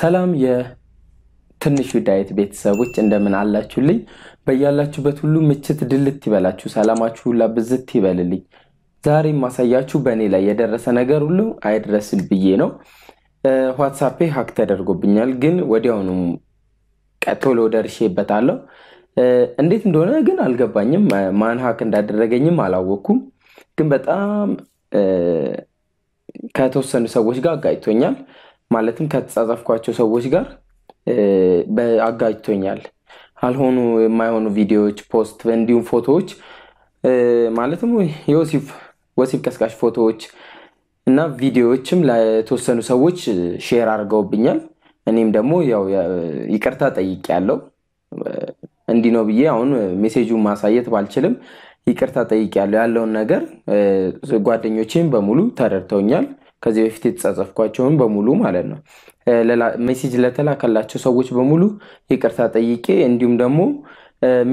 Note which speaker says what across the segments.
Speaker 1: ሰላም የትንሽ ዳዊት ቤተሰቦች እንደምን አላችሁልኝ? በያላችሁበት ሁሉ ምችት ድልት ይበላችሁ፣ ሰላማችሁ ሁላ ብዝት ይበልልኝ። ዛሬ ማሳያችሁ በእኔ ላይ የደረሰ ነገር ሁሉ አይድረስ ብዬ ነው። ዋትሳፔ ሀክ ተደርጎብኛል፣ ግን ወዲያውኑ ቶሎ ደርሼበታለሁ። እንዴት እንደሆነ ግን አልገባኝም። ማን ሀክ እንዳደረገኝም አላወኩም። ግን በጣም ከተወሰኑ ሰዎች ጋር አጋጭቶኛል። ማለትም ከተጻጻፍኳቸው ሰዎች ጋር አጋጅቶኛል። አልሆኑ የማይሆኑ ቪዲዮዎች፣ ፖስት እንዲሁም ፎቶዎች ማለትም የወሲብ ወሲብ ቀስቃሽ ፎቶዎች እና ቪዲዮዎችም ለተወሰኑ ሰዎች ሼር አድርገውብኛል። እኔም ደግሞ ያው ይቅርታ ጠይቄያለሁ። እንዲህ ነው ብዬ አሁን ሜሴጁን ማሳየት ባልችልም ይቅርታ ጠይቄያለሁ። ያለውን ነገር ጓደኞቼም በሙሉ ተረድተውኛል። ከዚህ በፊት የተጻጸፍኳቸውን በሙሉ ማለት ነው ሜሴጅ ለተላከላቸው ሰዎች በሙሉ ይቅርታ ጠይቄ እንዲሁም ደግሞ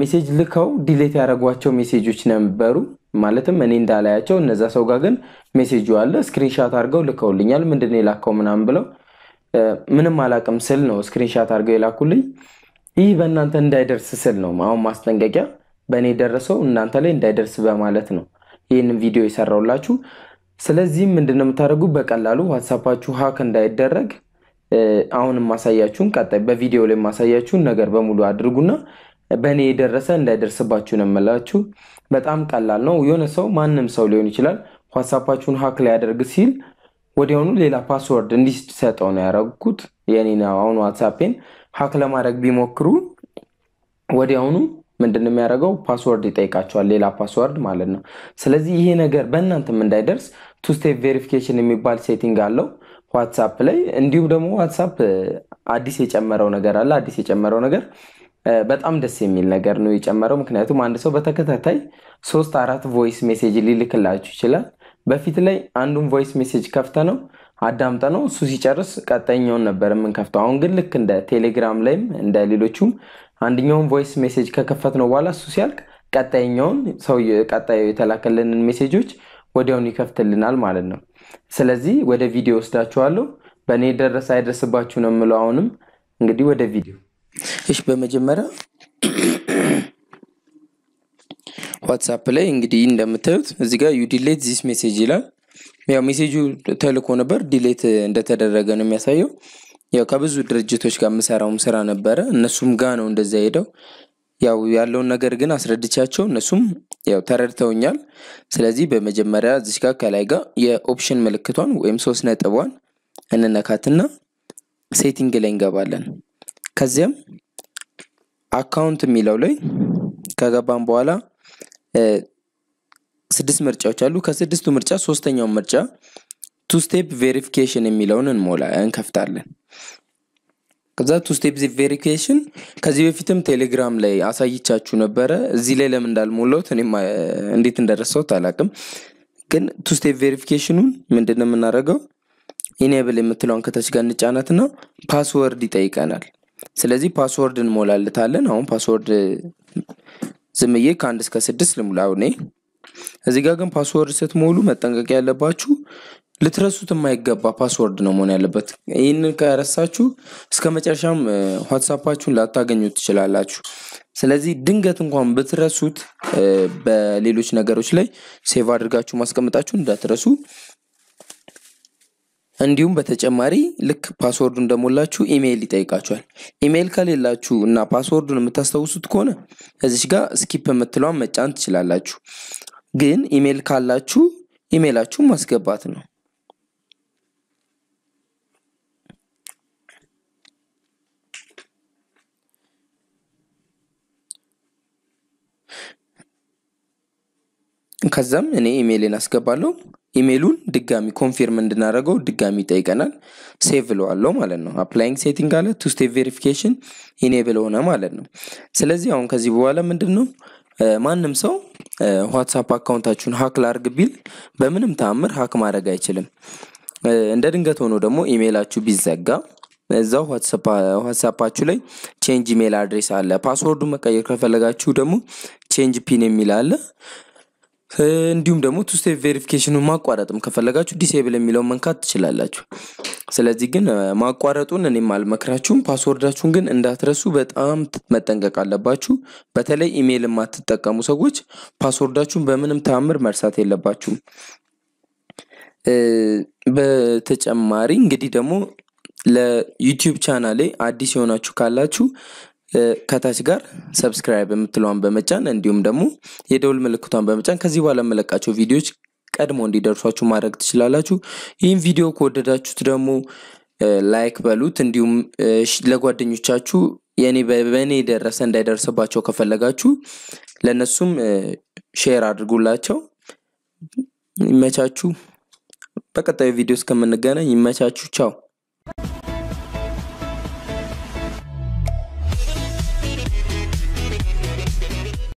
Speaker 1: ሜሴጅ ልከው ዲሌት ያደረጓቸው ሜሴጆች ነበሩ። ማለትም እኔ እንዳላያቸው እነዛ ሰው ጋር ግን ሜሴጁ አለ። ስክሪንሻት አድርገው ልከውልኛል። ምንድን የላከው ምናምን ብለው ምንም አላቅም ስል ነው ስክሪንሻት አድርገው የላኩልኝ። ይህ በእናንተ እንዳይደርስ ስል ነው አሁን ማስጠንቀቂያ በእኔ ደረሰው እናንተ ላይ እንዳይደርስ በማለት ነው ይህን ቪዲዮ የሰራውላችሁ። ስለዚህም ምንድን ነው የምታደርጉ በቀላሉ ዋትሳፓችሁ ሀክ እንዳይደረግ አሁን ማሳያችሁን ቀጣይ በቪዲዮ ላይ ማሳያችሁን ነገር በሙሉ አድርጉና በእኔ የደረሰ እንዳይደርስባችሁ ነው የምላችሁ። በጣም ቀላል ነው። የሆነ ሰው ማንም ሰው ሊሆን ይችላል ዋትሳፓችሁን ሀክ ሊያደርግ ሲል ወዲያውኑ ሌላ ፓስወርድ እንዲሰጠው ነው ያደረጉት። የኔ አሁን ዋትሳፔን ሀክ ለማድረግ ቢሞክሩ ወዲያውኑ ምንድን ነው የሚያደርገው? ፓስወርድ ይጠይቃቸዋል፣ ሌላ ፓስወርድ ማለት ነው። ስለዚህ ይሄ ነገር በእናንተም እንዳይደርስ ቱ ስቴፕ ቬሪፊኬሽን የሚባል ሴቲንግ አለው ዋትሳፕ ላይ። እንዲሁም ደግሞ ዋትሳፕ አዲስ የጨመረው ነገር አለ። አዲስ የጨመረው ነገር በጣም ደስ የሚል ነገር ነው የጨመረው። ምክንያቱም አንድ ሰው በተከታታይ ሶስት አራት ቮይስ ሜሴጅ ሊልክላችሁ ይችላል። በፊት ላይ አንዱን ቮይስ ሜሴጅ ከፍተ ነው አዳምጠ ነው እሱ ሲጨርስ ቀጠኛውን ነበር የምንከፍተው። አሁን ግን ልክ እንደ ቴሌግራም ላይም እንደ ሌሎቹም አንደኛውን ቮይስ ሜሴጅ ከከፈት ነው በኋላ እሱ ሲያልቅ ቀጣይኛውን ሰው ቀጣዩ የተላከልንን ሜሴጆች ወዲያውን ይከፍትልናል ማለት ነው። ስለዚህ ወደ ቪዲዮ ወስዳችኋለሁ። በእኔ ደረስ አይደርስባችሁ ነው የምለው። አሁንም እንግዲህ ወደ ቪዲዮ እሺ። በመጀመሪያ ዋትሳፕ ላይ እንግዲህ እንደምታዩት እዚህ ጋር ዩ ዲሌት ዚስ ሜሴጅ ይላል። ያው ሜሴጁ ተልኮ ነበር፣ ዲሌት እንደተደረገ ነው የሚያሳየው። ያው ከብዙ ድርጅቶች ጋር የምሰራውም ስራ ነበረ፣ እነሱም ጋ ነው እንደዚያ ሄደው ያው ያለውን ነገር ግን አስረድቻቸው እነሱም ያው ተረድተውኛል። ስለዚህ በመጀመሪያ እዚች ጋር ከላይ ጋር የኦፕሽን ምልክቷን ወይም ሶስት ነጥቧን እንነካትና ሴቲንግ ላይ እንገባለን። ከዚያም አካውንት የሚለው ላይ ከገባን በኋላ ስድስት ምርጫዎች አሉ። ከስድስቱ ምርጫ ሶስተኛውን ምርጫ ቱ ስቴፕ ቬሪፊኬሽን የሚለውን እንሞላ እንከፍታለን። ከዛ ቱ ስቴፕ ቬሪፊኬሽን ከዚህ በፊትም ቴሌግራም ላይ አሳይቻችሁ ነበረ። እዚህ ላይ ለምን እንዳልሞላሁት እኔም እንዴት እንደረሳሁት አላቅም። ግን ቱ ስቴፕ ቬሪፊኬሽኑን ምንድን ነው የምናደርገው? ኢኔብል የምትለውን ከታች ጋር እንጫናትና ፓስወርድ ይጠይቀናል። ስለዚህ ፓስወርድ እንሞላልታለን። አሁን ፓስወርድ ዝምዬ ከአንድ እስከ ስድስት ልሙላ እኔ እዚህ ጋር ግን ፓስወርድ ስትሞሉ መጠንቀቅ ያለባችሁ ልትረሱት የማይገባ ፓስወርድ ነው መሆን ያለበት። ይህንን ከረሳችሁ እስከ መጨረሻም ዋትሳፓችሁን ላታገኙት ትችላላችሁ። ስለዚህ ድንገት እንኳን ብትረሱት በሌሎች ነገሮች ላይ ሴቭ አድርጋችሁ ማስቀመጣችሁ እንዳትረሱ። እንዲሁም በተጨማሪ ልክ ፓስወርዱን እንደሞላችሁ ኢሜይል ይጠይቃችኋል። ኢሜይል ከሌላችሁ እና ፓስወርዱን የምታስታውሱት ከሆነ እዚች ጋር ስኪፕ የምትለዋን መጫን ትችላላችሁ። ግን ኢሜይል ካላችሁ ኢሜይላችሁን ማስገባት ነው። ከዛም እኔ ኢሜይልን አስገባለሁ። ኢሜይሉን ድጋሚ ኮንፊርም እንድናደርገው ድጋሚ ይጠይቀናል። ሴቭ ለዋለው ማለት ነው። አፕላይንግ ሴቲንግ አለ። ቱ ስቴፕ ቬሪፊኬሽን ኢኔብል ሆነ ማለት ነው። ስለዚህ አሁን ከዚህ በኋላ ምንድን ነው ማንም ሰው ዋትሳፕ አካውንታችሁን ሀክ ላርግ ቢል በምንም ተአምር ሀክ ማድረግ አይችልም። እንደ ድንገት ሆኖ ደግሞ ኢሜይላችሁ ቢዘጋ እዛው ዋትሳፓችሁ ላይ ቼንጅ ኢሜል አድሬስ አለ። ፓስወርዱ መቀየር ከፈለጋችሁ ደግሞ ቼንጅ ፒን የሚል አለ። እንዲሁም ደግሞ ቱ ስቴፕ ቬሪፊኬሽኑን ማቋረጥም ከፈለጋችሁ ዲሴብል የሚለውን መንካት ትችላላችሁ። ስለዚህ ግን ማቋረጡን እኔም አልመክራችሁም። ፓስወርዳችሁን ግን እንዳትረሱ በጣም መጠንቀቅ አለባችሁ። በተለይ ኢሜይል የማትጠቀሙ ሰዎች ፓስወርዳችሁን በምንም ተአምር መርሳት የለባችሁም። በተጨማሪ እንግዲህ ደግሞ ለዩቲዩብ ቻናሌ አዲስ የሆናችሁ ካላችሁ ከታች ጋር ሰብስክራይብ የምትለዋን በመጫን እንዲሁም ደግሞ የደውል ምልክቷን በመጫን ከዚህ በኋላ የምለቃቸው ቪዲዮዎች ቀድሞ እንዲደርሷችሁ ማድረግ ትችላላችሁ። ይህም ቪዲዮ ከወደዳችሁት ደግሞ ላይክ በሉት፣ እንዲሁም ለጓደኞቻችሁ የኔ በእኔ የደረሰ እንዳይደርስባቸው ከፈለጋችሁ ለእነሱም ሼር አድርጉላቸው። ይመቻችሁ። በቀጣዩ ቪዲዮ እስከምንገናኝ ይመቻችሁ። ቻው